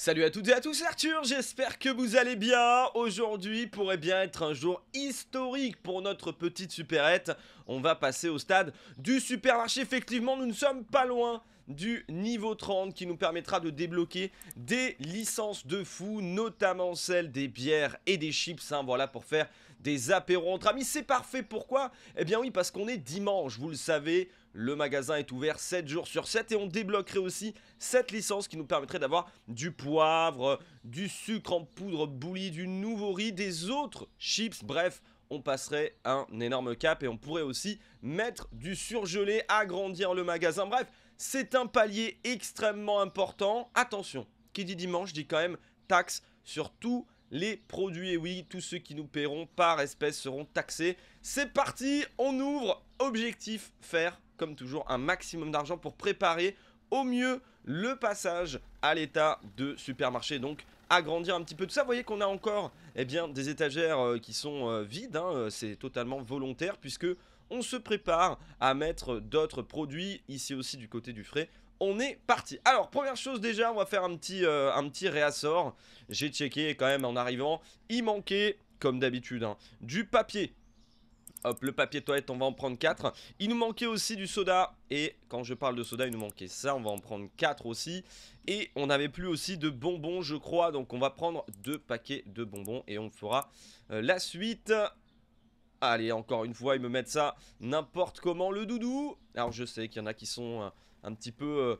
Salut à toutes et à tous, Arthur, j'espère que vous allez bien. Aujourd'hui pourrait bien être un jour historique pour notre petite supérette. On va passer au stade du supermarché. Effectivement, nous ne sommes pas loin du niveau 30 qui nous permettra de débloquer des licences de fou, notamment celles des bières et des chips, hein, voilà, pour faire des apéros entre amis. C'est parfait, pourquoi Eh bien oui, parce qu'on est dimanche, vous le savez, le magasin est ouvert 7 jours sur 7 et on débloquerait aussi cette licence qui nous permettrait d'avoir du poivre, du sucre en poudre bouillie, du nouveau riz, des autres chips, bref on passerait un énorme cap et on pourrait aussi mettre du surgelé, agrandir le magasin. Bref, c'est un palier extrêmement important. Attention, qui dit dimanche dit quand même taxe sur tout les produits, et oui, tous ceux qui nous paieront par espèce seront taxés. C'est parti, on ouvre, objectif, faire comme toujours un maximum d'argent pour préparer au mieux le passage à l'état de supermarché, donc agrandir un petit peu tout ça. Vous voyez qu'on a encore eh bien, des étagères euh, qui sont euh, vides, hein. euh, c'est totalement volontaire puisque on se prépare à mettre d'autres produits, ici aussi du côté du frais, on est parti. Alors, première chose déjà, on va faire un petit, euh, un petit réassort. J'ai checké quand même en arrivant. Il manquait, comme d'habitude, hein, du papier. Hop, le papier toilette, on va en prendre 4. Il nous manquait aussi du soda. Et quand je parle de soda, il nous manquait ça. On va en prendre 4 aussi. Et on n'avait plus aussi de bonbons, je crois. Donc, on va prendre 2 paquets de bonbons. Et on fera euh, la suite. Allez, encore une fois, ils me mettent ça n'importe comment. Le doudou. Alors, je sais qu'il y en a qui sont... Euh, un petit peu euh,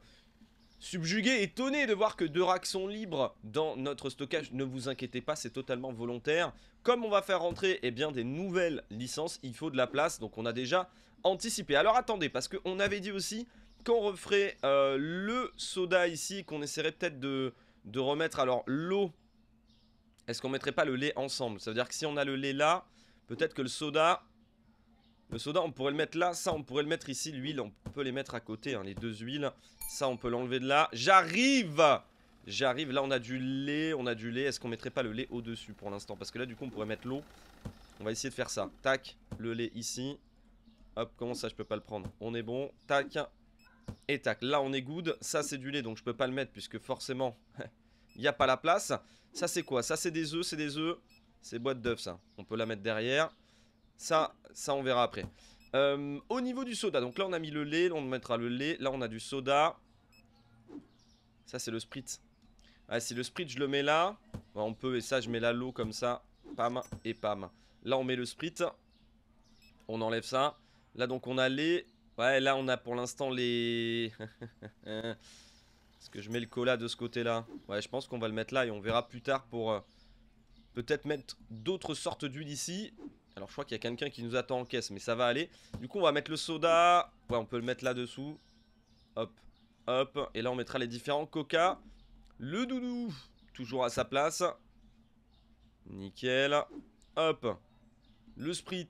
subjugué, étonné de voir que deux racks sont libres dans notre stockage. Ne vous inquiétez pas, c'est totalement volontaire. Comme on va faire rentrer eh bien, des nouvelles licences, il faut de la place, donc on a déjà anticipé. Alors attendez, parce qu'on avait dit aussi qu'on referait euh, le soda ici, qu'on essaierait peut-être de, remettre alors l'eau. Est-ce qu'on mettrait pas le lait ensemble Ça veut dire que si on a le lait là, peut-être que le soda, le soda, on pourrait le mettre là. Ça, on pourrait le mettre ici. L'huile, on peut les mettre à côté, hein, les deux huiles. Ça, on peut l'enlever de là. J'arrive J'arrive. Là, on a du lait. On a du lait. Est-ce qu'on mettrait pas le lait au-dessus pour l'instant Parce que là, du coup, on pourrait mettre l'eau. On va essayer de faire ça. Tac, le lait ici. Hop, comment ça, je peux pas le prendre On est bon. Tac. Et tac. Là, on est good. Ça, c'est du lait, donc je peux pas le mettre puisque forcément, il n'y a pas la place. Ça, c'est quoi Ça, c'est des œufs, c'est des œufs. C'est boîte d'œufs, ça. On peut la mettre derrière. Ça, ça on verra après. Euh, au niveau du soda, donc là on a mis le lait, là on mettra le lait, là on a du soda. Ça c'est le sprit Ah, si le sprit je le mets là, on peut, et ça je mets là l'eau comme ça, pam et pam. Là on met le sprit on enlève ça. Là donc on a les... Ouais là on a pour l'instant les... Est-ce que je mets le cola de ce côté là Ouais je pense qu'on va le mettre là et on verra plus tard pour... Euh, peut-être mettre d'autres sortes d'huile ici alors je crois qu'il y a quelqu'un qui nous attend en caisse, mais ça va aller. Du coup on va mettre le soda. Ouais, on peut le mettre là-dessous. Hop, hop. Et là on mettra les différents coca. Le doudou, toujours à sa place. Nickel. Hop. Le sprit,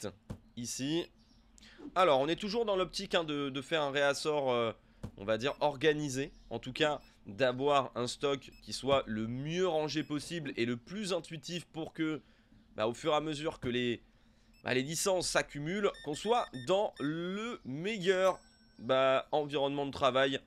ici. Alors on est toujours dans l'optique hein, de, faire un réassort, euh, on va dire, organisé. En tout cas d'avoir un stock qui soit le mieux rangé possible et le plus intuitif pour que bah, au fur et à mesure que les, bah, les licences s'accumulent, qu'on soit dans le meilleur bah, environnement de travail.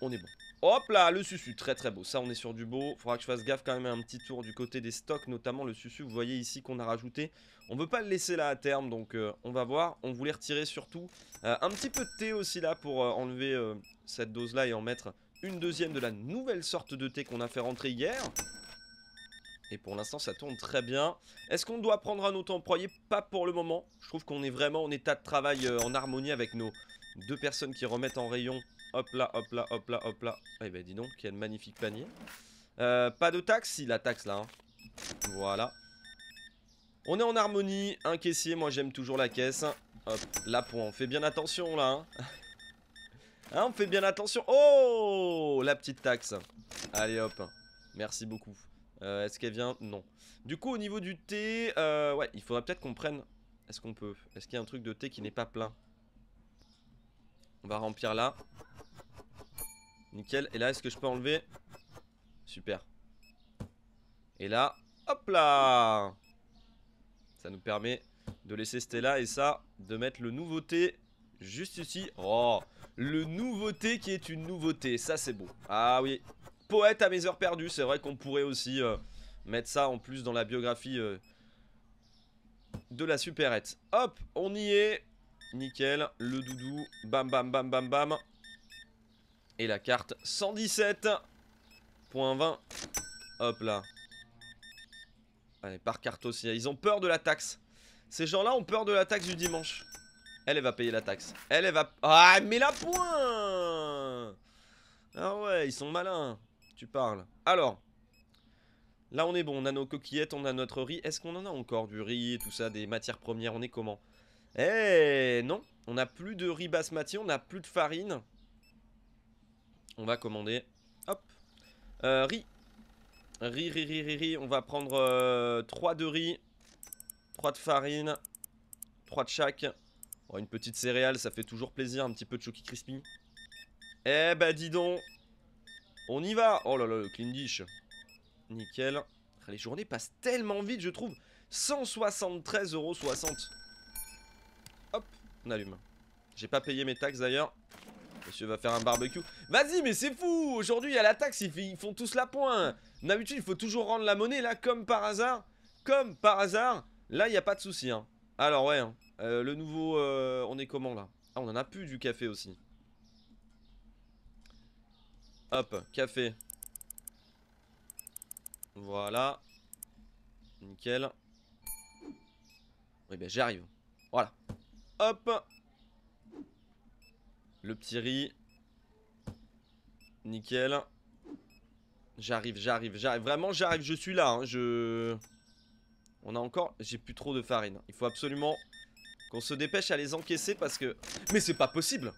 On est bon. Hop là, le susu, très très beau. Ça, on est sur du beau. Faudra que je fasse gaffe quand même un petit tour du côté des stocks, notamment le susu, vous voyez ici qu'on a rajouté. On ne veut pas le laisser là à terme, donc euh, on va voir. On voulait retirer surtout euh, un petit peu de thé aussi là pour euh, enlever cette dose là et en mettre une deuxième de la nouvelle sorte de thé qu'on a fait rentrer hier. Et pour l'instant, ça tourne très bien. Est-ce qu'on doit prendre un autre employé Pas pour le moment. Je trouve qu'on est vraiment en état de travail euh, en harmonie avec nos deux personnes qui remettent en rayon. Hop là, hop là, hop là, hop là. Eh ben dis donc, quel magnifique panier. Euh, pas de taxe Si, la taxe là. Hein. Voilà. On est en harmonie. Un caissier, moi j'aime toujours la caisse. Hop, là, on fait bien attention là. hein, hein on fait bien attention. Oh, la petite taxe. Allez hop. Merci beaucoup. Euh, est-ce qu'elle vient Non. Du coup, au niveau du thé, euh, ouais, il faudrait peut-être qu'on prenne... Est-ce qu'on peut Est-ce qu'il y a un truc de thé qui n'est pas plein On va remplir là. Nickel. Et là, est-ce que je peux enlever Super. Et là, hop là Ça nous permet de laisser thé-là et ça, de mettre le nouveau thé juste ici. Oh, le nouveau thé qui est une nouveauté. Ça, c'est beau. Ah oui, Poète à mes heures perdues, c'est vrai qu'on pourrait aussi euh, mettre ça en plus dans la biographie euh, de la superette, Hop, on y est. Nickel, le doudou, bam bam bam bam bam. Et la carte 20 Hop là. Allez, par carte aussi. Ils ont peur de la taxe. Ces gens-là ont peur de la taxe du dimanche. Elle, elle va payer la taxe. Elle, elle va... Ah, met la Point Ah ouais, ils sont malins tu parles. Alors, là on est bon, on a nos coquillettes, on a notre riz. Est-ce qu'on en a encore du riz, tout ça, des matières premières On est comment Eh non, on n'a plus de riz basmati, on n'a plus de farine. On va commander, hop, euh, riz. Riz, riz, riz, riz, On va prendre 3 euh, de riz, 3 de farine, 3 de chaque. Oh, une petite céréale, ça fait toujours plaisir, un petit peu de Choki Crispy. Eh bah dis donc on y va Oh là là, le clean dish. Nickel. Ah, les journées passent tellement vite, je trouve. 173,60€. Hop, on allume. J'ai pas payé mes taxes d'ailleurs. Monsieur va faire un barbecue. Vas-y, mais c'est fou Aujourd'hui, il y a la taxe, ils, font tous la pointe. D'habitude, il faut toujours rendre la monnaie, là, comme par hasard. Comme par hasard. Là, il n'y a pas de souci. Hein. Alors, ouais. Hein. Euh, le nouveau... Euh, on est comment, là Ah, on en a plus du café aussi. Hop, café. Voilà. Nickel. Oui, eh ben j'arrive, Voilà. Hop. Le petit riz. Nickel. J'arrive, j'arrive, j'arrive. Vraiment, j'arrive. Je suis là. Hein. Je... On a encore... J'ai plus trop de farine. Il faut absolument qu'on se dépêche à les encaisser parce que... Mais c'est pas possible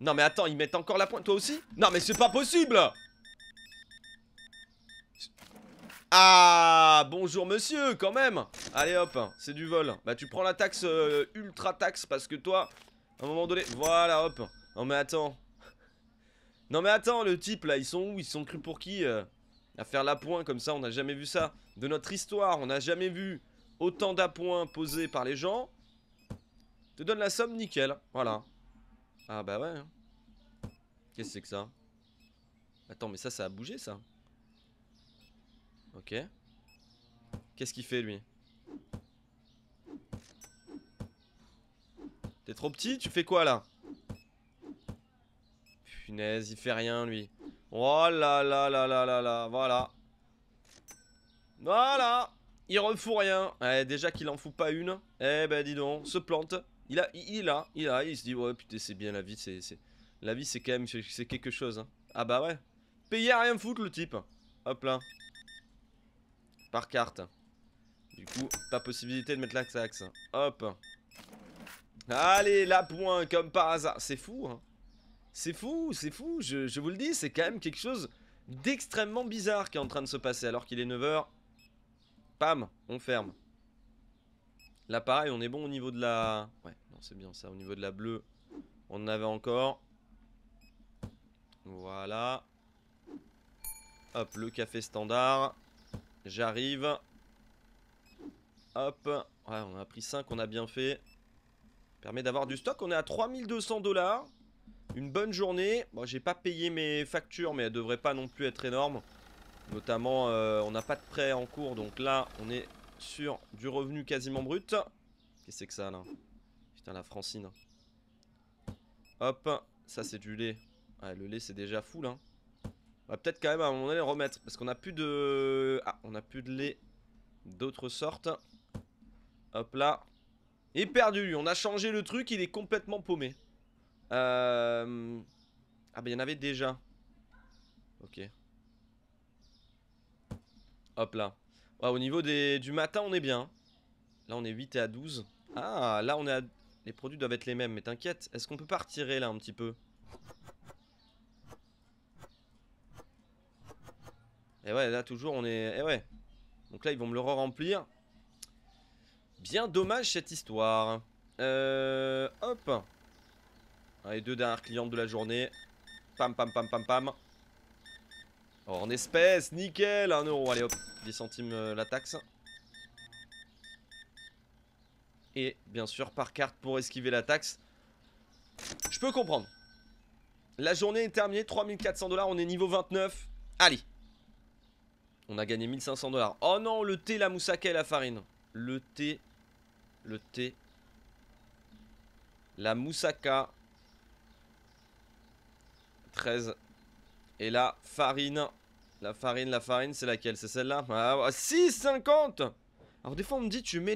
non mais attends, ils mettent encore la pointe, toi aussi Non mais c'est pas possible Ah Bonjour monsieur, quand même Allez hop, c'est du vol. Bah tu prends la taxe, euh, ultra taxe, parce que toi, à un moment donné... Voilà, hop Non mais attends Non mais attends, le type là, ils sont où Ils sont crus pour qui euh, À faire l'appoint comme ça, on n'a jamais vu ça. De notre histoire, on n'a jamais vu autant d'appoints posés par les gens. Te donne la somme, nickel, voilà. Ah bah ouais. Hein. Qu'est-ce que c'est que ça Attends, mais ça, ça a bougé, ça Ok. Qu'est-ce qu'il fait, lui T'es trop petit Tu fais quoi, là Punaise, il fait rien, lui. Oh là là là là là là, voilà. Voilà Il refout rien. Eh, déjà qu'il en fout pas une. Eh ben, dis donc, se plante. Il, a, il, a, il a, il se dit, ouais, putain, c'est bien la vie, c'est. La vie, c'est quand même c'est quelque chose. Hein. Ah bah ouais. Payé à rien foutre, le type. Hop là. Par carte. Du coup, pas possibilité de mettre l'axe-axe. Hop. Allez, la pointe, comme par hasard. C'est fou, hein. C'est fou, c'est fou. Je, je vous le dis, c'est quand même quelque chose d'extrêmement bizarre qui est en train de se passer alors qu'il est 9h. Pam, on ferme. Là, pareil, on est bon au niveau de la... Ouais, non, c'est bien ça. Au niveau de la bleue, on en avait encore. Voilà. Hop, le café standard. J'arrive. Hop. Ouais, on a pris 5, on a bien fait. Permet d'avoir du stock. On est à 3200 dollars. Une bonne journée. Bon, j'ai pas payé mes factures, mais elles devraient pas non plus être énormes. Notamment, euh, on n'a pas de prêt en cours. Donc là, on est sur du revenu quasiment brut. Qu'est-ce que c'est que ça là Putain la Francine. Hop, ça c'est du lait. le lait c'est déjà fou là. On va peut-être quand même à un moment donné le remettre parce qu'on a plus de... Ah, on a plus de lait D'autre sorte Hop là. Il est perdu lui, on a changé le truc, il est complètement paumé. Euh, ah bah il y en avait déjà. Ok. Hop là au niveau des, du matin, on est bien. Là, on est 8 et à 12. Ah, là, on est à... Les produits doivent être les mêmes, mais t'inquiète. Est-ce qu'on peut pas là, un petit peu Et eh ouais, là, toujours, on est... Et eh ouais. Donc là, ils vont me le re-remplir. Bien dommage, cette histoire. Euh... Hop. Les deux dernières clientes de la journée. Pam, pam, pam, pam, pam. Oh, en espèces, nickel, 1 euro, allez hop. 10 centimes euh, la taxe. Et bien sûr par carte pour esquiver la taxe. Je peux comprendre. La journée est terminée, 3400 dollars, on est niveau 29. Allez. On a gagné 1500 dollars. Oh non, le thé, la moussaka et la farine. Le thé, le thé, la moussaka. 13. Et la farine. La farine, la farine, c'est laquelle C'est celle-là 6,50 ah, ah, Alors des fois on me dit tu mets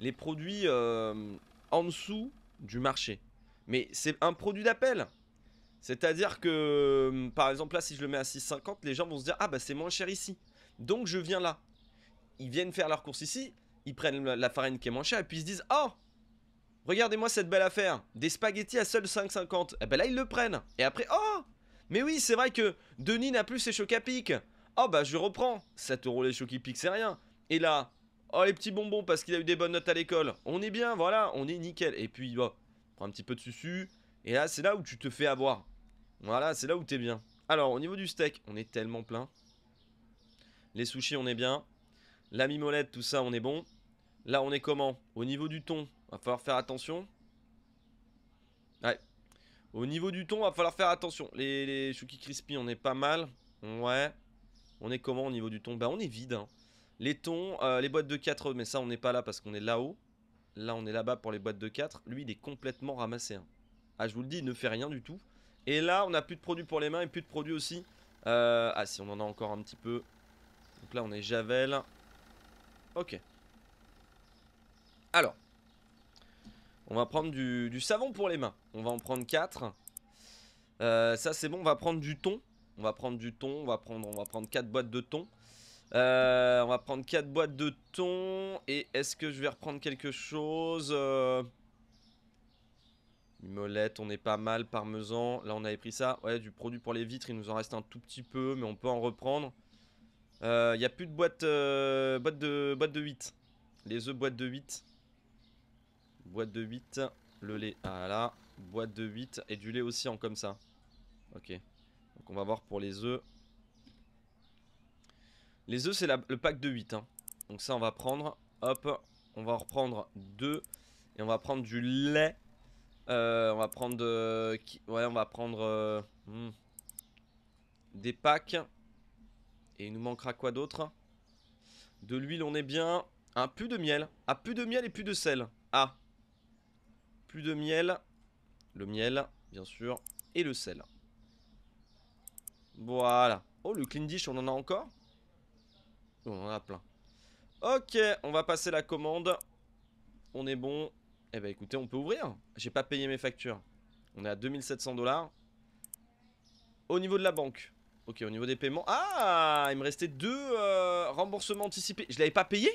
les, produits euh, en dessous du marché. Mais c'est un produit d'appel. C'est-à-dire que, hum, par exemple, là, si je le mets à 6,50, les gens vont se dire Ah, bah c'est moins cher ici. Donc je viens là. Ils viennent faire leur course ici, ils prennent la farine qui est moins chère, et puis ils se disent Oh Regardez-moi cette belle affaire Des spaghettis à seul 5,50. eh ben là, ils le prennent. Et après, Oh mais oui, c'est vrai que Denis n'a plus ses chocs à Oh bah je reprends. 7 euros les chocs c'est rien. Et là, oh les petits bonbons parce qu'il a eu des bonnes notes à l'école. On est bien, voilà, on est nickel. Et puis, bah, prends un petit peu de susu. Et là, c'est là où tu te fais avoir. Voilà, c'est là où t'es bien. Alors, au niveau du steak, on est tellement plein. Les sushis, on est bien. La mimolette, tout ça, on est bon. Là, on est comment Au niveau du thon, va falloir faire attention. Au niveau du ton, va falloir faire attention. Les, les Crispy, on est pas mal. Ouais. On est comment au niveau du ton Bah on est vide. Hein. Les tons, euh, les boîtes de 4, mais ça on n'est pas là parce qu'on est là-haut. Là on est là-bas pour les boîtes de 4. Lui il est complètement ramassé. Hein. Ah je vous le dis, il ne fait rien du tout. Et là on n'a plus de produits pour les mains et plus de produits aussi. Euh, ah si on en a encore un petit peu. Donc là on est Javel. Ok. Alors, on va prendre du, savon pour les mains. On va en prendre 4. Euh, ça, c'est bon. On va prendre du thon. On va prendre du thon. On va prendre, on va prendre 4 boîtes de thon. Euh, on va prendre 4 boîtes de thon. Et est-ce que je vais reprendre quelque chose euh? Molette, on est pas mal. Parmesan. Là, on avait pris ça. Ouais, du produit pour les vitres. Il nous en reste un tout petit peu, mais on peut en reprendre. Il n'y a plus de boîtes. de, boîte de 8. Les œufs boîte de 8. Boîte de 8, le lait à ah là, boîte de 8 et du lait aussi en comme ça. Ok. Donc on va voir pour les œufs. Les œufs c'est le pack de 8. Hein. Donc ça on va prendre. Hop. On va en reprendre 2. Et on va prendre du lait. Euh, on va prendre... Euh, ouais on va prendre... Euh, hmm. des packs. Et il nous manquera quoi d'autre De l'huile on est bien. Un ah, plus de miel. Ah plus de miel et plus de sel. Ah plus de miel. Le miel, bien sûr. Et le sel. Voilà. Oh, le clean dish, on en a encore oh, On en a plein. Ok, on va passer la commande. On est bon. Eh ben écoutez, on peut ouvrir. J'ai pas payé mes factures. On est à 2700 dollars. Au niveau de la banque. Ok, au niveau des paiements. Ah, il me restait deux euh, remboursements anticipés. Je l'avais pas payé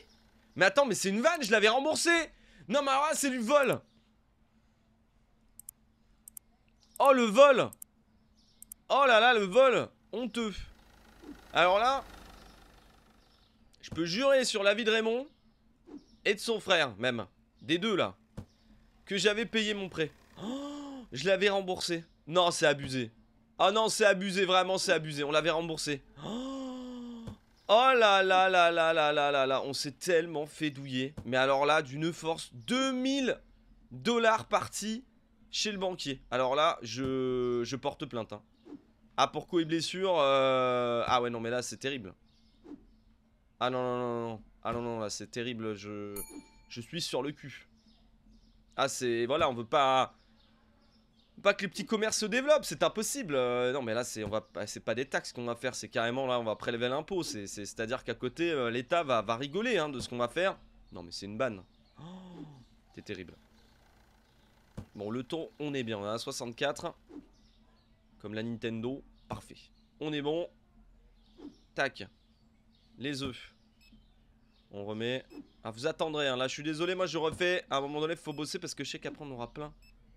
Mais attends, mais c'est une vanne, je l'avais remboursé Non mais alors c'est du vol Oh, le vol Oh là là, le vol Honteux Alors là, je peux jurer sur la vie de Raymond et de son frère, même. Des deux, là. Que j'avais payé mon prêt. Oh, je l'avais remboursé. Non, c'est abusé. oh non, c'est abusé, vraiment, c'est abusé. On l'avait remboursé. Oh, oh, là là là là là là là là. On s'est tellement fait douiller. Mais alors là, d'une force, 2000 dollars partis chez le banquier. Alors là, je, porte plainte. Hein. Ah, pour quoi et blessure euh, Ah ouais, non, mais là, c'est terrible. Ah non, non, non, non. Ah non, non, là, c'est terrible. Je... je suis sur le cul. Ah, c'est... Voilà, on veut pas... Pas que les petits commerces se développent, c'est impossible. Euh, non, mais là, c'est va... pas des taxes qu'on va faire, c'est carrément là, on va prélever l'impôt. C'est-à-dire qu'à côté, euh, l'État va, va rigoler hein, de ce qu'on va faire. Non, mais c'est une banne. T'es oh, c'est terrible. Bon, le ton, on est bien. On est à 64. Comme la Nintendo. Parfait. On est bon. Tac. Les œufs. On remet. Ah, vous attendrez. Hein. Là, je suis désolé. Moi, je refais. À un moment donné, il faut bosser parce que je sais qu'après, on aura plein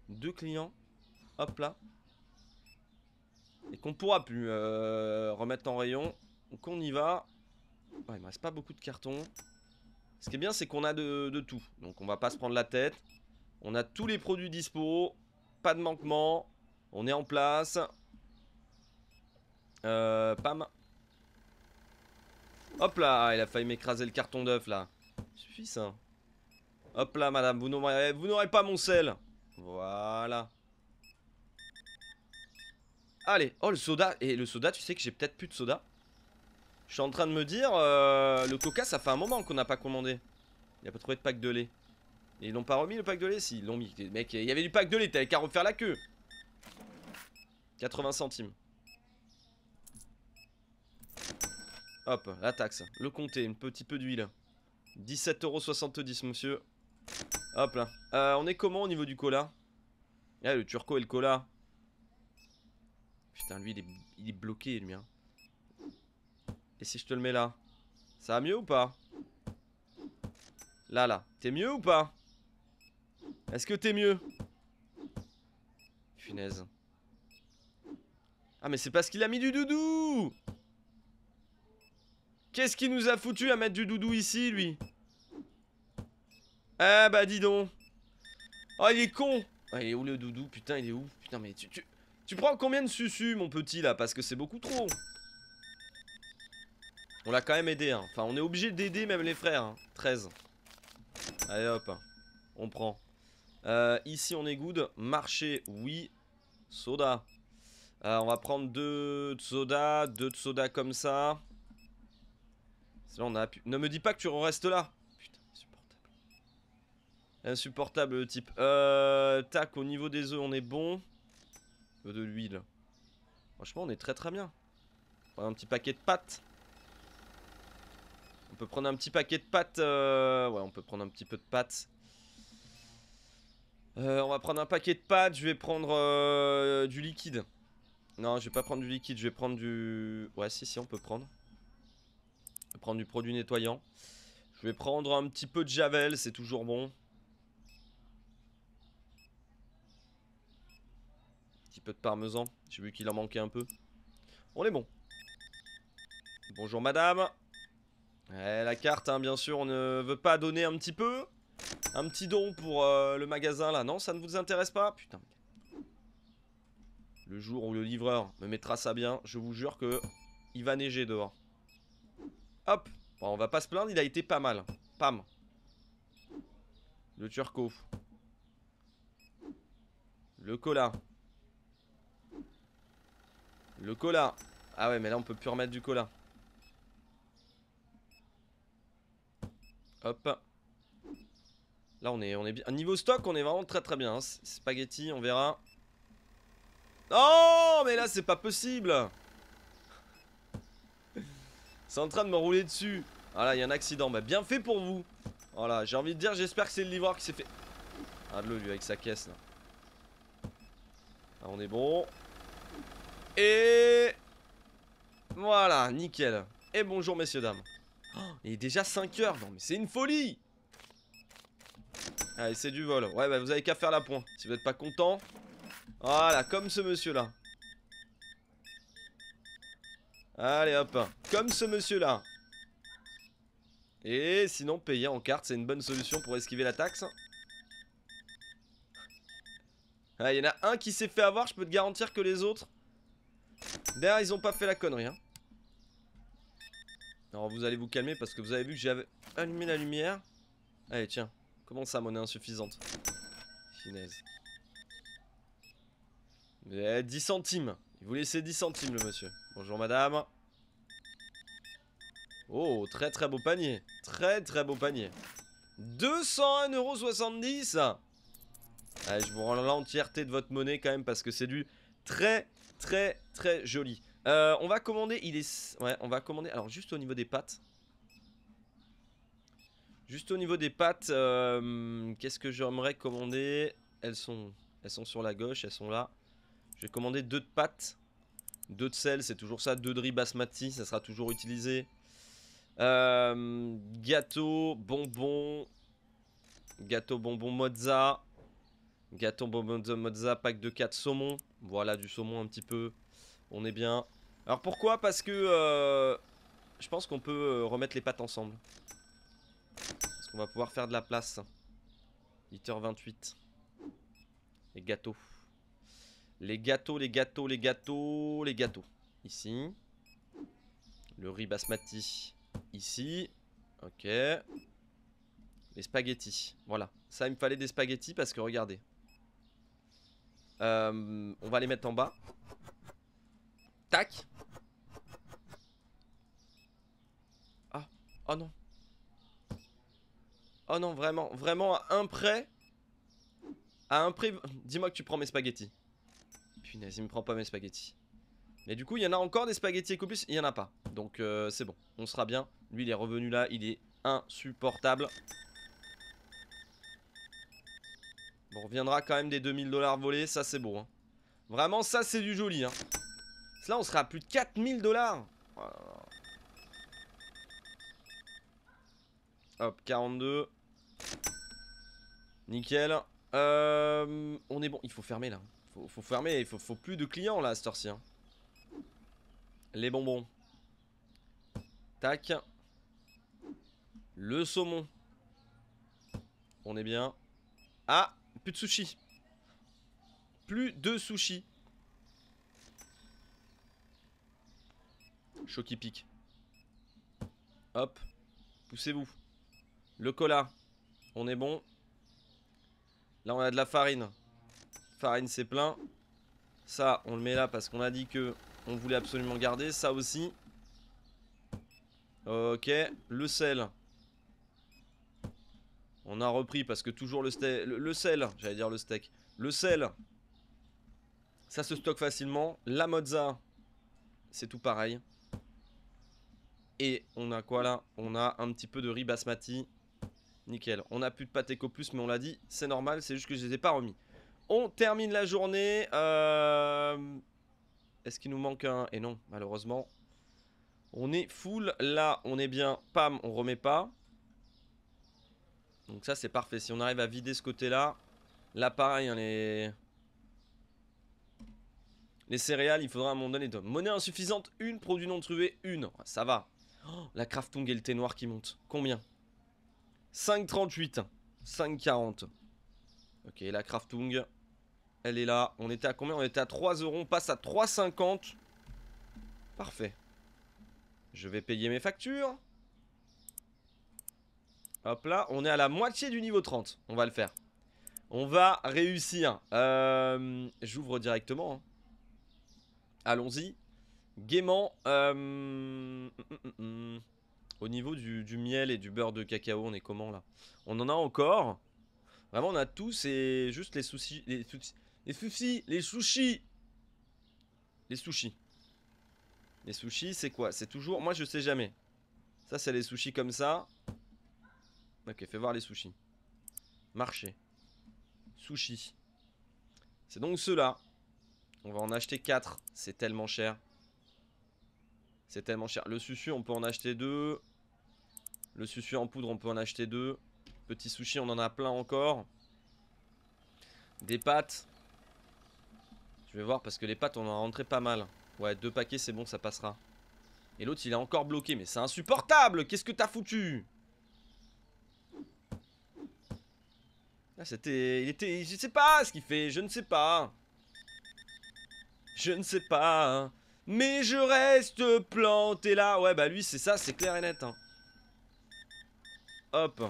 de clients. Hop là. Et qu'on pourra plus euh, remettre en rayon. Donc, on y va. Ouais, il me reste pas beaucoup de cartons. Ce qui est bien, c'est qu'on a de, de tout. Donc, on va pas se prendre la tête. On a tous les produits dispo. Pas de manquement. On est en place. Euh, pam. Hop là, ah, il a failli m'écraser le carton d'œuf là. Suffit ça. Hop là, madame, eh, vous n'aurez pas mon sel. Voilà. Allez, oh le soda. Et le soda, tu sais que j'ai peut-être plus de soda. Je suis en train de me dire, euh, le coca, ça fait un moment qu'on n'a pas commandé. Il n'y a pas trouvé de pack de lait. Ils l'ont pas remis le pack de lait Si, ils l'ont mis. Mec, il y avait du pack de lait, t'avais qu'à refaire la queue. 80 centimes. Hop, la taxe. Le comté, un petit peu d'huile. 17,70€ monsieur. Hop là. Euh, on est comment au niveau du cola eh, le turco et le cola. Putain, lui, il est, bloqué, le mien. Et si je te le mets là Ça va mieux ou pas Là, là. T'es mieux ou pas est-ce que t'es mieux Funaise. Ah mais c'est parce qu'il a mis du doudou Qu'est-ce qu'il nous a foutu à mettre du doudou ici, lui Ah bah dis donc Oh, il est con ah, Il est où le doudou Putain, il est où Putain, mais tu, tu, prends combien de susus, mon petit, là Parce que c'est beaucoup trop On l'a quand même aidé, hein. Enfin, on est obligé d'aider même les frères, 13. Hein. Allez, hop. On prend. Euh, ici, on est good. Marché, oui. Soda. Euh, on va prendre deux de soda, deux de soda comme ça. on a Ne me dis pas que tu restes là. Putain, insupportable. Insupportable le type. Euh, tac, au niveau des œufs, on est bon. De l'huile. Franchement, on est très très bien. On un petit paquet de pâtes. On peut prendre un petit paquet de pâtes. Ouais, on peut prendre un petit peu de pâtes. Euh, on va prendre un paquet de pâtes, je vais prendre euh, du liquide. Non, je vais pas prendre du liquide, je vais prendre du... Ouais, si, si, on peut prendre. Je vais prendre du produit nettoyant. Je vais prendre un petit peu de javel, c'est toujours bon. Un petit peu de parmesan, j'ai vu qu'il en manquait un peu. On est bon. Bonjour madame. Eh, la carte, hein, bien sûr, on ne veut pas donner un petit peu. Un petit don pour euh, le magasin là, non ça ne vous intéresse pas Putain. Le jour où le livreur me mettra ça bien, je vous jure que il va neiger dehors. Hop On va pas se plaindre, il a été pas mal. Pam. Le turco. Le cola. Le cola. Ah ouais, mais là on peut plus remettre du cola. Hop on est, on est Niveau stock, on est vraiment très très bien. Hein. Spaghetti, on verra. Non, oh, mais là, c'est pas possible. C'est en train de me rouler dessus. Voilà, ah, il y a un accident. Bah, bien fait pour vous. Voilà, j'ai envie de dire, j'espère que c'est le livreur qui s'est fait. Ah, de le lui, avec sa caisse, là. Ah, on est bon. Et. Voilà, nickel. Et bonjour, messieurs, dames. Oh, il est déjà 5 heures. Non, mais c'est une folie! Allez, c'est du vol. Ouais, bah vous avez qu'à faire la pointe. Si vous n'êtes pas content. Voilà, comme ce monsieur-là. Allez, hop. Comme ce monsieur-là. Et sinon, payer en carte, c'est une bonne solution pour esquiver la taxe. Ah, il y en a un qui s'est fait avoir, je peux te garantir que les autres... Derrière, ils ont pas fait la connerie. Hein. Alors, vous allez vous calmer parce que vous avez vu que j'avais allumé la lumière. Allez, tiens. Comment ça, monnaie insuffisante Chinaise. 10 centimes. Il vous laissez 10 centimes, le monsieur. Bonjour, madame. Oh, très très beau panier. Très très beau panier. 201,70€ Allez, ah, je vous rends l'entièreté de votre monnaie quand même parce que c'est du très très très joli. Euh, on va commander, il est... Ouais, on va commander... Alors juste au niveau des pattes Juste au niveau des pâtes, euh, qu'est-ce que j'aimerais commander Elles sont elles sont sur la gauche, elles sont là. Je vais commander deux de pâtes, deux de sel, c'est toujours ça, deux de riz basmati, ça sera toujours utilisé. Euh, gâteau, bonbon, gâteau, bonbon, mozza, gâteau, bonbon, mozza, pack de 4 saumons. Voilà, du saumon un petit peu, on est bien. Alors pourquoi Parce que euh, je pense qu'on peut remettre les pâtes ensemble. On va pouvoir faire de la place. 8h28. Les gâteaux. Les gâteaux, les gâteaux, les gâteaux, les gâteaux. Ici. Le riz basmati. Ici. Ok. Les spaghettis. Voilà. Ça, il me fallait des spaghettis parce que regardez. Euh, on va les mettre en bas. Tac. Ah. Oh non. Oh non, vraiment, vraiment à un prêt À un prêt, dis-moi que tu prends mes spaghettis. puis il me prend pas mes spaghettis. Mais du coup, il y en a encore des spaghettis et plus, il y en a pas. Donc euh, c'est bon, on sera bien. Lui, il est revenu là, il est insupportable. Bon, on reviendra quand même des 2000 dollars volés, ça c'est beau. Hein. Vraiment, ça c'est du joli. Hein. Là, on sera à plus de 4000 dollars. Hop, 42. Nickel. Euh, on est bon. Il faut fermer là. Faut, faut fermer. Il faut, plus de clients là à cette hein. Les bonbons. Tac. Le saumon. On est bien. Ah, plus de sushi. Plus de sushi. Choc qui pique. Hop. Poussez-vous. Le cola. On est bon. Là, on a de la farine. Farine, c'est plein. Ça, on le met là parce qu'on a dit que on voulait absolument garder. Ça aussi. Ok. Le sel. On a repris parce que toujours le, le sel. J'allais dire le steak. Le sel. Ça se stocke facilement. La mozza. C'est tout pareil. Et on a quoi là On a un petit peu de riz basmati. Nickel. On n'a plus de Pateco Plus, mais on l'a dit, c'est normal, c'est juste que je les ai pas remis. On termine la journée. Euh, est-ce qu'il nous manque un Et eh non, malheureusement. On est full. Là, on est bien. Pam, on remet pas. Donc ça, c'est parfait. Si on arrive à vider ce côté-là, là, pareil, hein, les... Les céréales, il faudra à un moment donné de monnaie insuffisante, une, produit non trouvé, une. Ça va. Oh, la craftung et le thé noir qui monte. Combien 5,38. 5,40. Ok, la Kraftung. Elle est là. On était à combien On était à 3 euros. On passe à 3,50. Parfait. Je vais payer mes factures. Hop là, on est à la moitié du niveau 30. On va le faire. On va réussir. Euh, j'ouvre directement. Hein. Allons-y. Gaiement. Euh... Hum, hum, hum, au niveau du, miel et du beurre de cacao, on est comment là On en a encore Vraiment, on a tout, c'est juste les soucis. Les, les soucis, les sushis Les sushis. Les sushis, c'est quoi C'est toujours. Moi, je sais jamais. Ça, c'est les sushis comme ça. Ok, fais voir les sushis. Marché. Sushis. C'est donc ceux-là. On va en acheter 4. C'est tellement cher. C'est tellement cher. Le sushi, on peut en acheter deux. Le sushi en poudre, on peut en acheter deux. Petit sushi, on en a plein encore. Des pâtes. Je vais voir parce que les pâtes, on en a rentré pas mal. Ouais, deux paquets, c'est bon, ça passera. Et l'autre, il est encore bloqué. Mais c'est insupportable Qu'est-ce que t'as foutu ah, c'était... Il était... Je sais pas ce qu'il fait. Je ne sais pas. Je ne sais pas. Hein. Mais je reste planté là. Ouais, bah lui, c'est ça. C'est clair et net. Hein. Hop,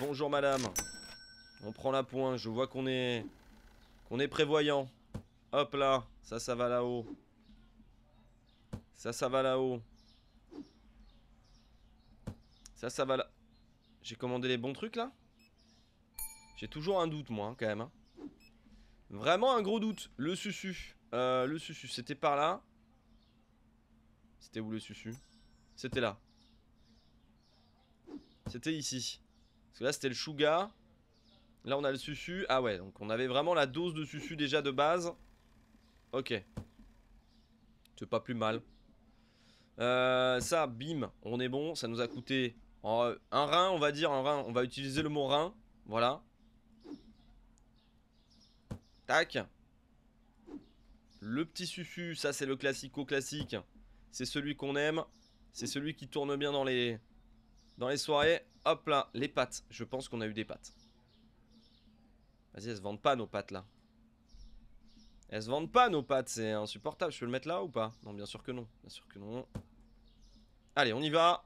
bonjour madame. On prend la pointe, je vois qu'on est qu'on est prévoyant. Hop là, ça ça va là-haut. Ça ça va là-haut. Ça ça va là. J'ai commandé les bons trucs là J'ai toujours un doute moi hein, quand même. Hein. Vraiment un gros doute. Le susu. Euh, le susu, c'était par là. C'était où le susu C'était là. C'était ici. Parce que là, c'était le Shuga. Là, on a le Susu. Ah ouais, donc on avait vraiment la dose de Susu déjà de base. Ok. C'est pas plus mal. Euh, ça, bim, on est bon. Ça nous a coûté un rein, on va dire. Un rein. On va utiliser le mot rein. Voilà. Tac. Le petit Susu, ça c'est le classico classique. C'est celui qu'on aime. C'est celui qui tourne bien dans les, dans les soirées, hop là, les pâtes. Je pense qu'on a eu des pâtes. Vas-y, elles se vendent pas nos pâtes là. Elles se vendent pas nos pâtes, c'est insupportable. Je peux le mettre là ou pas Non, bien sûr que non. Bien sûr que non. Allez, on y va.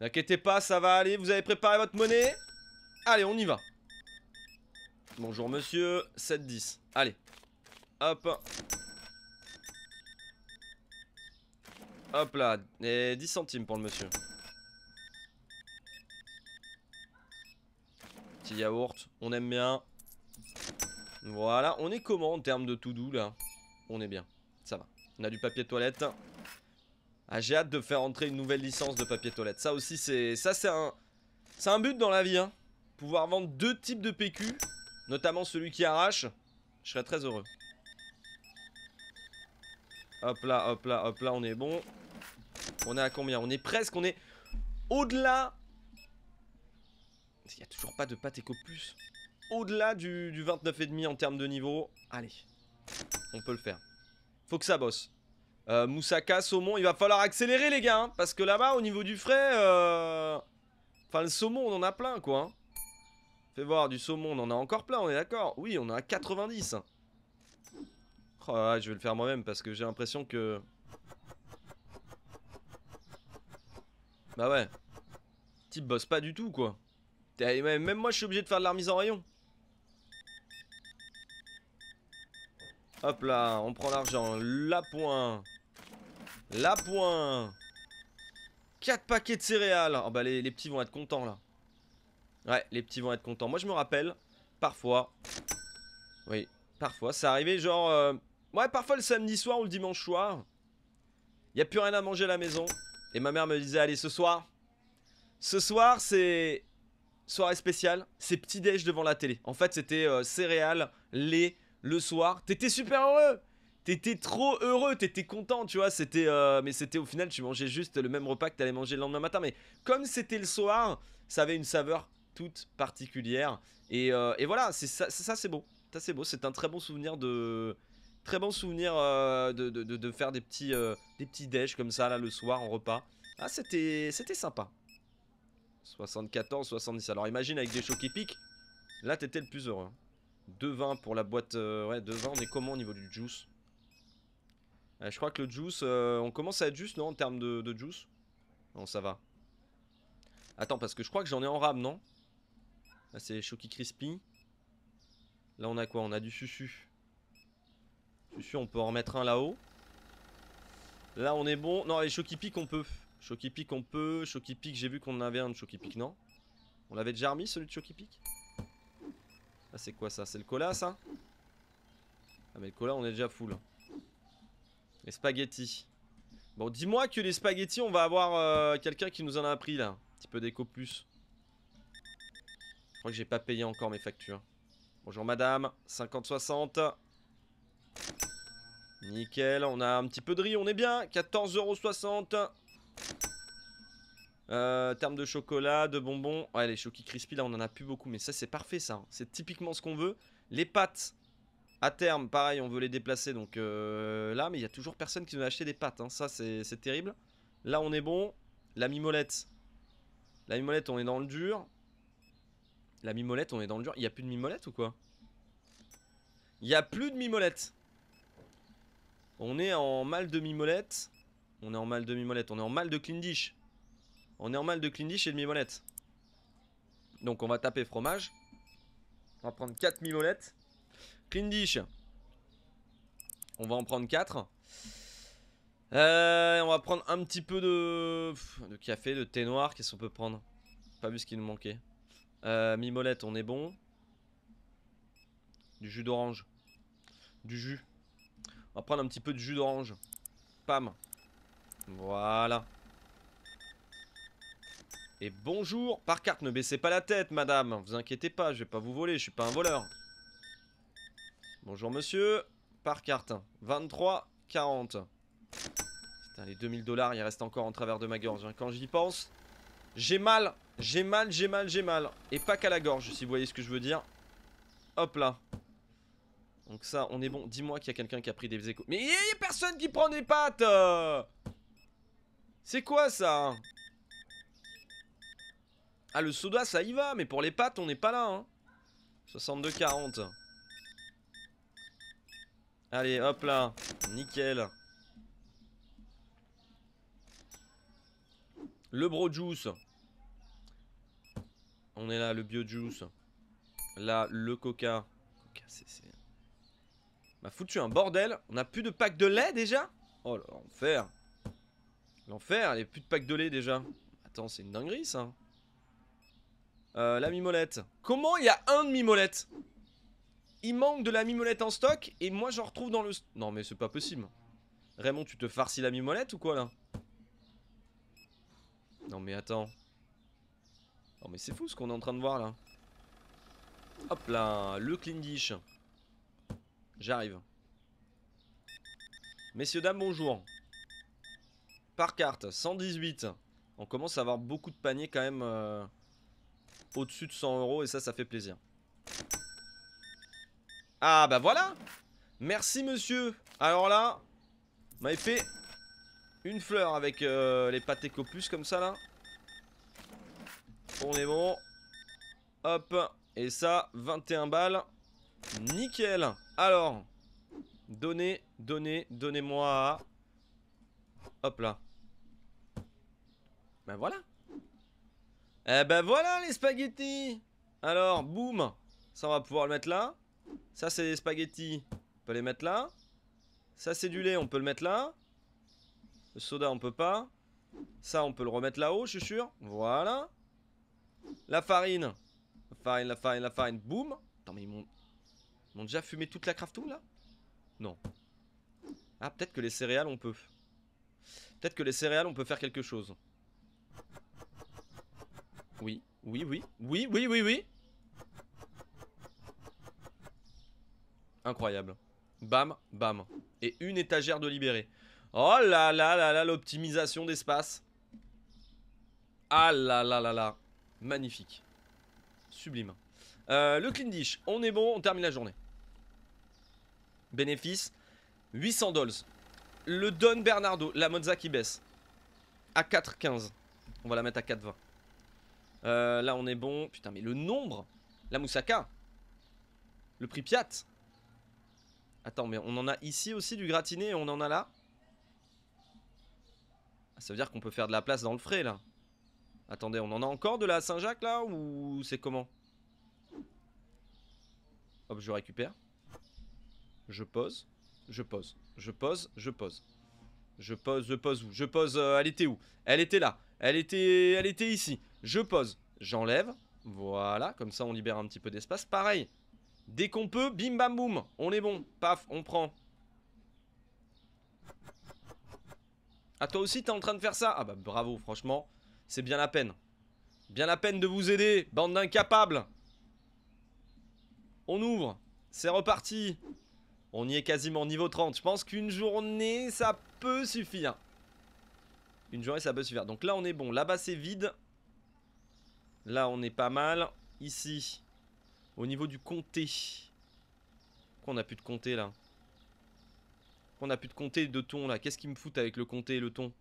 N'inquiétez pas, ça va aller. Vous avez préparé votre monnaie Allez, on y va. Bonjour monsieur, 7-10. Allez. Hop. Hop là. Et 10 centimes pour le monsieur. yaourt. On aime bien. Voilà, on est comment en termes de tout doux là On est bien, ça va. On a du papier toilette. Ah, j'ai hâte de faire entrer une nouvelle licence de papier toilette. Ça aussi, c'est ça, c'est un, c'est un but dans la vie. Hein. Pouvoir vendre deux types de PQ, notamment celui qui arrache, je serais très heureux. Hop là, hop là, hop là, on est bon. On est à combien On est presque, on est au-delà il n'y a toujours pas de pâte et copus. Au-delà du, 29,5 en termes de niveau. Allez, on peut le faire. Faut que ça bosse. Euh, Moussaka, saumon, il va falloir accélérer les gars. Hein, parce que là-bas, au niveau du frais... Euh, enfin, le saumon, on en a plein, quoi. Hein. Fais voir, du saumon, on en a encore plein, on est d'accord. Oui, on en a 90. je vais le faire moi-même parce que j'ai l'impression que... Bah ouais. Type bosse pas du tout, quoi. Même moi, je suis obligé de faire de la remise en rayon. Hop là, on prend l'argent. La point. La point. 4 paquets de céréales. Oh bah, les, petits vont être contents, là. Ouais, les petits vont être contents. Moi, je me rappelle, parfois... Oui, parfois, ça arrivait genre... Euh, ouais, parfois le samedi soir ou le dimanche soir. Il a plus rien à manger à la maison. Et ma mère me disait, allez, ce soir... Ce soir, c'est soirée spéciale, c'est petit déj devant la télé. En fait, c'était euh, céréales, lait, le soir. T'étais super heureux T'étais trop heureux, t'étais content, tu vois, c'était... Euh, mais c'était au final, tu mangeais juste le même repas que t'allais manger le lendemain matin. Mais comme c'était le soir, ça avait une saveur toute particulière. Et, euh, voilà, ça, c'est beau. Ça c'est beau, c'est un très bon souvenir de... Très bon souvenir de, faire des petits, des petits déj comme ça, là, le soir, en repas. Ah, c'était sympa. 74, 70. Alors imagine avec des chocs qui Là, t'étais le plus heureux. Hein. vins pour la boîte. Euh, ouais, 2,20. On est comment au niveau du juice eh, Je crois que le juice. Euh, on commence à être juste, non En termes de, juice Non, ça va. Attends, parce que je crois que j'en ai en rame non Là, ah, c'est Choki Crispy. Là, on a quoi On a du susu. Susu, on peut en remettre un là-haut. Là, on est bon. Non, les Choki Pique, on peut pic on peut. pic j'ai vu qu'on avait un de pique non On l'avait déjà remis celui de pic Ah c'est quoi ça C'est le cola ça Ah mais le cola on est déjà full. Les spaghettis. Bon dis-moi que les spaghettis on va avoir euh, quelqu'un qui nous en a appris là. Un petit peu d'éco plus. Je crois que j'ai pas payé encore mes factures. Bonjour madame, 50-60. Nickel, on a un petit peu de riz, on est bien. 14,60€. Terme euh, termes de chocolat, de bonbons. Ouais, les Choki Crispy, là, on en a plus beaucoup. Mais ça, c'est parfait, ça. Hein. C'est typiquement ce qu'on veut. Les pâtes, à terme, pareil, on veut les déplacer. Donc euh, là, mais il y a toujours personne qui veut acheter des pâtes. Hein. Ça, c'est terrible. Là, on est bon. La mimolette. La mimolette, on est dans le dur. La mimolette, on est dans le dur. Il y a plus de mimolette ou quoi Il y a plus de mimolette. On est en mal de mimolette. On est en mal de mimolette. On est en mal de clean on est en mal de dish et de mimolette. Donc on va taper fromage. On va prendre 4 mimolettes. dish. On va en prendre 4. Euh, on va prendre un petit peu de, café, de thé noir. Qu'est-ce qu'on peut prendre Pas vu ce qui nous manquait. Euh, mimolette, on est bon. Du jus d'orange. Du jus. On va prendre un petit peu de jus d'orange. Pam. Voilà. Et bonjour Par carte, ne baissez pas la tête, madame Vous inquiétez pas, je vais pas vous voler, je suis pas un voleur. Bonjour monsieur, par carte, 23, 40. Putain, les 2000 dollars, il reste encore en travers de ma gorge. Hein. Quand j'y pense, j'ai mal, j'ai mal, j'ai mal, j'ai mal. Et pas qu'à la gorge, si vous voyez ce que je veux dire. Hop là. Donc ça, on est bon. Dis-moi qu'il y a quelqu'un qui a pris des échos. Mais il y a personne qui prend des pattes euh. C'est quoi ça hein ah, le soda, ça y va, mais pour les pâtes, on n'est pas là. Hein. 62-40 Allez, hop là. Nickel. Le bro juice. On est là, le bio juice. Là, le coca. Coca c'est... M'a foutu un bordel. On a plus de pack de lait déjà Oh l'enfer. L'enfer, il n'y a plus de pack de lait déjà. Attends, c'est une dinguerie ça. Euh, la mimolette. Comment il y a un de mimolette Il manque de la mimolette en stock et moi j'en retrouve dans le... Non mais c'est pas possible. Raymond, tu te farcis la mimolette ou quoi là Non mais attends. Non mais c'est fou ce qu'on est en train de voir là. Hop là, le clean dish. J'arrive. Messieurs, dames, bonjour. Par carte, 118. On commence à avoir beaucoup de paniers quand même... Euh, au-dessus de 100 euros et ça, ça fait plaisir. Ah bah voilà Merci monsieur Alors là, vous m'avez fait une fleur avec euh, les pâtés copus comme ça là. On est bon. Hop. Et ça, 21 balles. Nickel. Alors, donnez, donnez, donnez-moi. Hop là. Ben voilà. Eh ben voilà les spaghettis Alors, boum Ça, on va pouvoir le mettre là. Ça, c'est des spaghettis. On peut les mettre là. Ça, c'est du lait. On peut le mettre là. Le soda, on peut pas. Ça, on peut le remettre là-haut, je suis sûr. Voilà. La farine. La farine, la farine, la farine. Boum Attends, mais ils m'ont... déjà fumé toute la craftoum là Non. Ah, peut-être que les céréales, on peut. Peut-être que les céréales, on peut faire quelque chose. Oui, oui, oui, oui, oui, oui, oui. Incroyable. Bam, bam. Et une étagère de libérer. Oh là là là là, l'optimisation d'espace. Ah là là là là. Magnifique. Sublime. Euh, le clean dish, on est bon, on termine la journée. Bénéfice, 800 dollars. Le Don Bernardo, la moza qui baisse. À 4,15. On va la mettre à 4,20. Euh, là, on est bon. Putain, mais le nombre La Moussaka Le prix piat. Attends, mais on en a ici aussi du gratiné on en a là ah, Ça veut dire qu'on peut faire de la place dans le frais, là. Attendez, on en a encore de la Saint-Jacques, là Ou c'est comment Hop, je récupère. Je pose. Je pose. Je pose. Je pose. Je pose. Je pose où Je pose. Euh, elle était où Elle était là. Elle était, elle était ici. Je pose, j'enlève. Voilà, comme ça on libère un petit peu d'espace. Pareil, dès qu'on peut, bim bam boum, on est bon. Paf, on prend. Ah toi aussi t'es en train de faire ça Ah bah bravo, franchement, c'est bien la peine. Bien la peine de vous aider, bande d'incapables On ouvre, c'est reparti On y est quasiment niveau 30, je pense qu'une journée ça peut suffire. Une journée ça peut suffire, donc là on est bon, là-bas c'est vide, Là, on est pas mal. Ici, au niveau du comté. Pourquoi on n'a plus de comté, là Pourquoi on a plus de comté de thon, là Qu'est-ce qu'ils me foutent avec le comté et le ton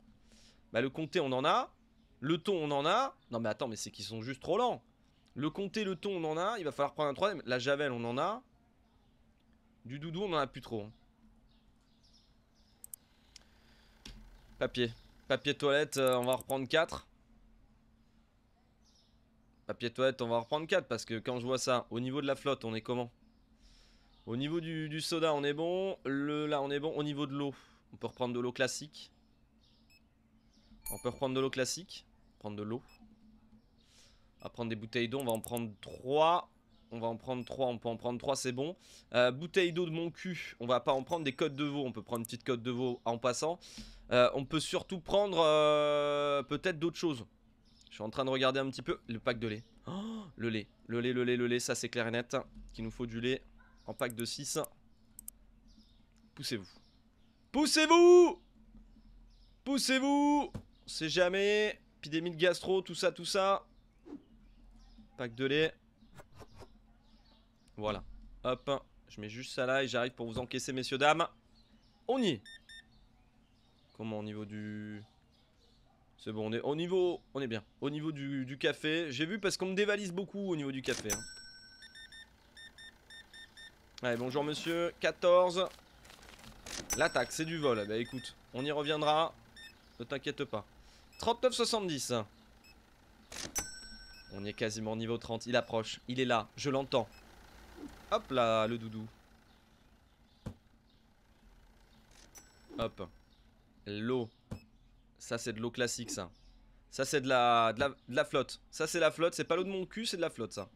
Bah, le comté, on en a. Le ton, on en a. Non, mais attends, mais c'est qu'ils sont juste trop lents. Le comté, le ton, on en a. Il va falloir prendre un troisième. La javel, on en a. Du doudou, on en a plus trop. Papier. Papier toilette, euh, on va reprendre 4 on va reprendre 4 parce que quand je vois ça, au niveau de la flotte, on est comment Au niveau du, soda, on est bon. Le, là, on est bon. Au niveau de l'eau, on peut reprendre de l'eau classique. On peut reprendre de l'eau classique. Prendre de l'eau. On va prendre des bouteilles d'eau. On va en prendre 3. On va en prendre 3. On peut en prendre 3, c'est bon. Euh, bouteille d'eau de mon cul. On va pas en prendre des codes de veau. On peut prendre une petite code de veau en passant. Euh, on peut surtout prendre euh, peut-être d'autres choses. Je suis en train de regarder un petit peu le pack de lait. Oh, le lait, le lait, le lait, le lait, ça c'est clair et net. Qu'il nous faut du lait en pack de 6. Poussez-vous. Poussez-vous Poussez-vous On sait jamais. Épidémie de gastro, tout ça, tout ça. Pack de lait. Voilà. Hop. Je mets juste ça là et j'arrive pour vous encaisser, messieurs, dames. On y est. Comment au niveau du... C'est bon, on est au niveau, on est bien. Au niveau du, café, j'ai vu parce qu'on me dévalise beaucoup au niveau du café. Hein. Allez, bonjour monsieur, 14. L'attaque, c'est du vol. Bah écoute, on y reviendra. Ne t'inquiète pas. 39,70. On est quasiment au niveau 30. Il approche. Il est là. Je l'entends. Hop là, le doudou. Hop. L'eau. Ça, c'est de l'eau classique, ça. Ça, c'est de la, de, la, flotte. Ça, c'est la flotte. C'est pas l'eau de mon cul, c'est de la flotte, ça.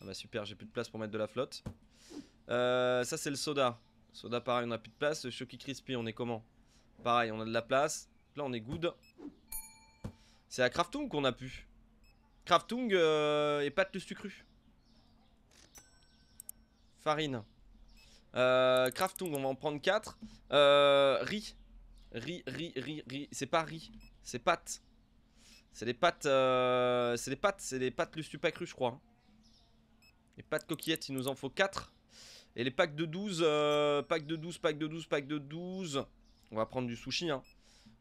Ah bah super, j'ai plus de place pour mettre de la flotte. Euh, ça, c'est le soda. Soda, pareil, on a plus de place. Chucky Crispy, on est comment Pareil, on a de la place. Là, on est good. C'est à Kraftung qu'on a pu. Kraftung euh, et pâte de sucre Farine. Euh, Kraftung, on va en prendre 4. Euh, riz. Ri ri ri ri, C'est pas riz, c'est pâte. C'est les euh, pâtes. c'est les pâtes, c'est les pâtes Lustupa cru, je crois. et hein. Les pâtes coquillettes, il nous en faut 4. Et les packs de 12, euh, packs de 12, packs de 12, packs de 12. On va prendre du sushi, hein.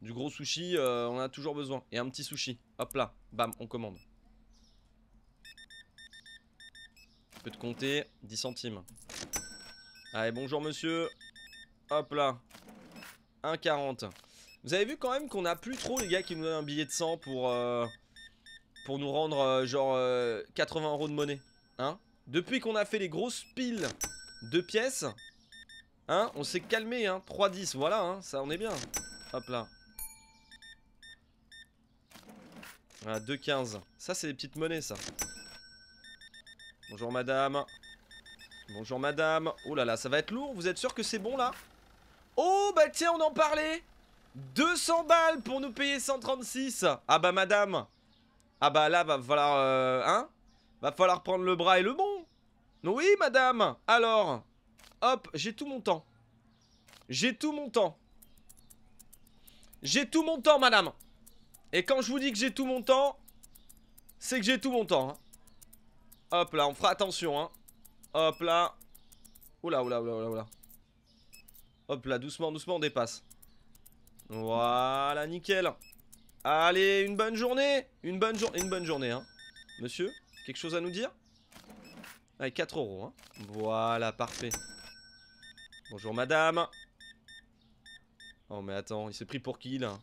Du gros sushi, euh, on a toujours besoin. Et un petit sushi. Hop là, bam, on commande. Peut te compter, 10 centimes. Allez, bonjour monsieur. Hop là, 1,40. Vous avez vu quand même qu'on a plus trop les gars qui nous donnent un billet de 100 pour, euh, pour nous rendre euh, genre 80 euh, euros de monnaie. Hein Depuis qu'on a fait les grosses piles de pièces, hein, on s'est calmé. Hein 3,10, voilà, hein, ça on est bien. Hop là. Voilà, 2,15. Ça c'est des petites monnaies ça. Bonjour madame. Bonjour madame. Oh là là, ça va être lourd. Vous êtes sûr que c'est bon là Oh, bah tiens, on en parlait 200 balles pour nous payer 136 Ah bah madame Ah bah là, va falloir... Euh, hein Va falloir prendre le bras et le bon Oui, madame Alors, hop, j'ai tout mon temps. J'ai tout mon temps. J'ai tout mon temps, madame Et quand je vous dis que j'ai tout mon temps, c'est que j'ai tout mon temps. Hein. Hop là, on fera attention, hein. Hop là. Oula, oula, oula, oula, oula. Hop là, doucement, doucement, on dépasse. Voilà, nickel. Allez, une bonne journée Une bonne, journée, une bonne journée, hein. Monsieur, quelque chose à nous dire Allez, 4 euros, hein. Voilà, parfait. Bonjour, madame. Oh, mais attends, il s'est pris pour qui, là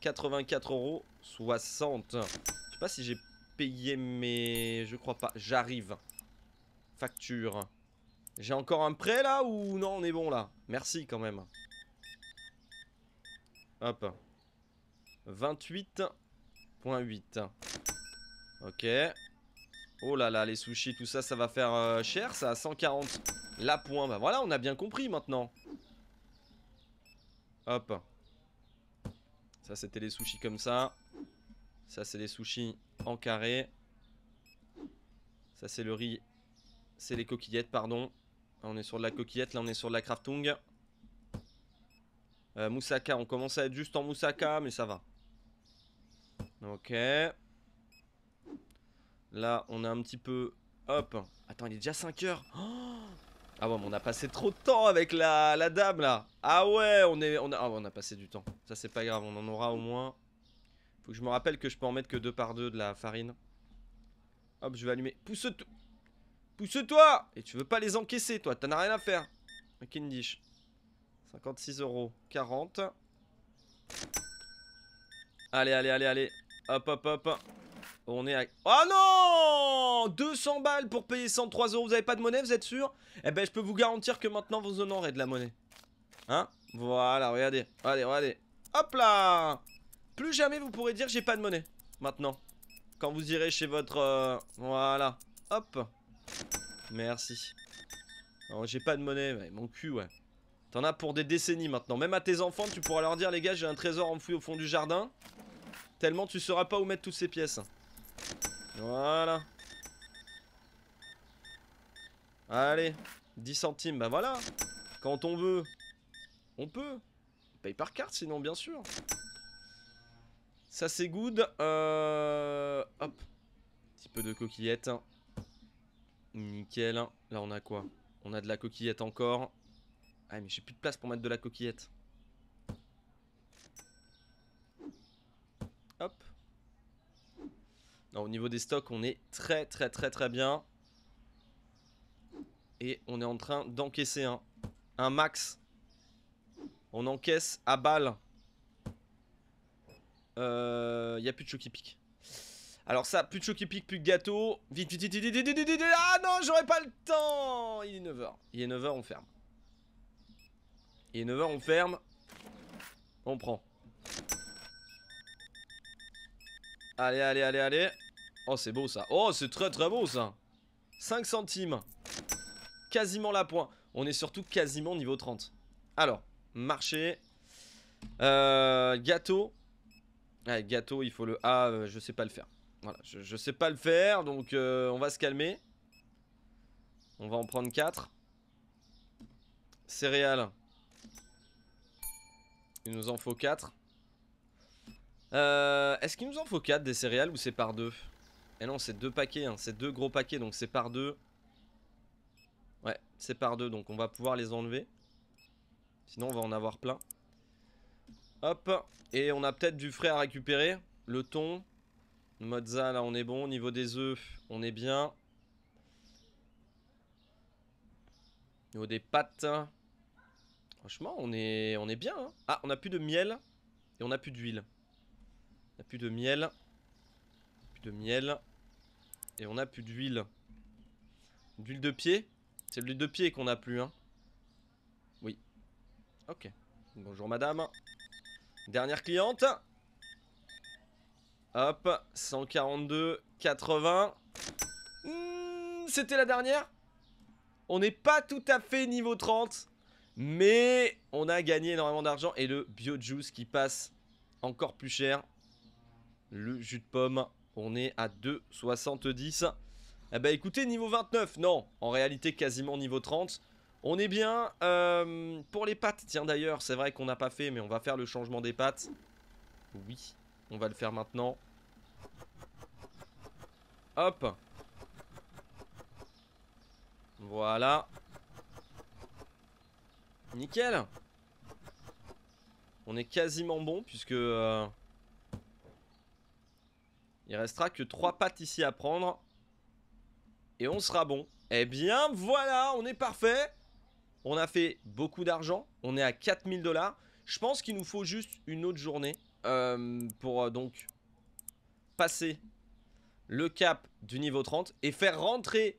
84 euros 60. Je sais pas si j'ai payé mais Je crois pas. J'arrive. Facture. J'ai encore un prêt là ou non on est bon là Merci quand même. Hop. 28.8. Ok. Oh là là, les sushis, tout ça, ça va faire euh, cher, ça à 140. La point, bah voilà, on a bien compris maintenant. Hop. Ça, c'était les sushis comme ça. Ça, c'est les sushis en carré. Ça, c'est le riz. C'est les coquillettes, pardon on est sur de la coquillette, là on est sur de la craftung. Euh, moussaka, on commence à être juste en Moussaka, mais ça va. Ok. Là, on a un petit peu... Hop Attends, il est déjà 5 heures oh Ah ouais, mais on a passé trop de temps avec la, dame, là Ah ouais, on est... On a... Ah on a passé du temps. Ça, c'est pas grave, on en aura au moins... Faut que je me rappelle que je peux en mettre que 2 par 2 de la farine. Hop, je vais allumer. Pousse tout Pousse-toi Et tu veux pas les encaisser, toi, t'en as rien à faire. Kindish. 56 euros. 40. Allez, allez, allez, allez. Hop, hop, hop. On est à... Oh non 200 balles pour payer 103 euros. Vous avez pas de monnaie, vous êtes sûr Eh ben, je peux vous garantir que maintenant, vous en aurez de la monnaie. Hein Voilà, regardez. Allez, regardez. Hop là Plus jamais vous pourrez dire j'ai pas de monnaie. Maintenant. Quand vous irez chez votre... Euh, voilà. Hop Merci. j'ai pas de monnaie, mais mon cul, ouais. T'en as pour des décennies maintenant. Même à tes enfants, tu pourras leur dire, les gars, j'ai un trésor enfoui au fond du jardin. Tellement tu sauras pas où mettre toutes ces pièces. Voilà. Allez, 10 centimes, bah voilà. Quand on veut, on peut. On paye par carte sinon, bien sûr. Ça c'est good. Euh... Hop. Un petit peu de coquillettes Nickel. Là, on a quoi On a de la coquillette encore. Ah, mais j'ai plus de place pour mettre de la coquillette. Hop. au niveau des stocks, on est très très très très bien. Et on est en train d'encaisser un. Un max. On encaisse à balle. Il euh, n'y a plus de choc qui pique. Alors ça, plus de pique plus de gâteau. Vite, vite, vite, vite, vite, vite, vite, Ah non, j'aurais pas le temps Il est 9h. Il est 9h, on ferme. Il est 9h, on ferme. On prend. Allez, allez, allez, allez. Oh, c'est beau ça. Oh, c'est très très beau ça. 5 centimes. Quasiment la pointe. On est surtout quasiment niveau 30. Alors, marché. Euh, gâteau. gâteau, il faut le A, ah, je sais pas le faire. Voilà, je, sais pas le faire, donc euh, on va se calmer. On va en prendre 4. Céréales. Il nous en faut 4. Euh, est-ce qu'il nous en faut 4 des céréales ou c'est par deux Eh non, c'est deux paquets, hein. c'est 2 gros paquets, donc c'est par deux. Ouais, c'est par deux, donc on va pouvoir les enlever. Sinon, on va en avoir plein. Hop, et on a peut-être du frais à récupérer. Le thon, Mozza, là, on est bon. Au niveau des œufs, on est bien. Au niveau des pâtes. Franchement, on est, on est bien. Hein. Ah, on a plus de miel. Et on a plus d'huile. On n'a plus de miel. Plus de miel. Et on n'a plus d'huile. D'huile de pied C'est l'huile de pied qu'on n'a plus, hein. Oui. Ok. Bonjour, madame. Dernière cliente. Hop, 142, 80. Hmm, c'était la dernière On n'est pas tout à fait niveau 30, mais on a gagné énormément d'argent. Et le Biojuice qui passe encore plus cher. Le jus de pomme, on est à 2,70. Eh bah écoutez, niveau 29, non, en réalité quasiment niveau 30. On est bien. Euh, pour les pâtes, tiens d'ailleurs, c'est vrai qu'on n'a pas fait, mais on va faire le changement des pâtes. Oui. On va le faire maintenant. Hop. Voilà. Nickel. On est quasiment bon puisque... Il euh, il restera que 3 pattes ici à prendre. Et on sera bon. Eh bien voilà, on est parfait. On a fait beaucoup d'argent. On est à 4000 dollars. Je pense qu'il nous faut juste une autre journée. Euh, pour euh, donc passer le cap du niveau 30 et faire rentrer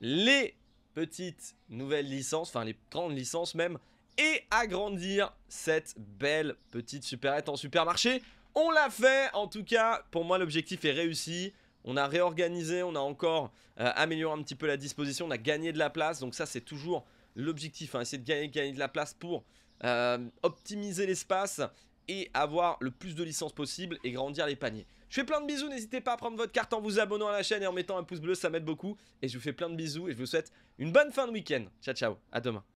les petites nouvelles licences, enfin les grandes licences même, et agrandir cette belle petite superette en supermarché. On l'a fait, en tout cas, pour moi l'objectif est réussi. On a réorganisé, on a encore euh, amélioré un petit peu la disposition, on a gagné de la place, donc ça c'est toujours l'objectif, hein. essayer de gagner, gagner de la place pour optimiser l'espace et avoir le plus de licences possible et grandir les paniers. Je fais plein de bisous, n'hésitez pas à prendre votre carte en vous abonnant à la chaîne et en mettant un pouce bleu, ça m'aide beaucoup. Et je vous fais plein de bisous et je vous souhaite une bonne fin de week-end. Ciao ciao, à demain.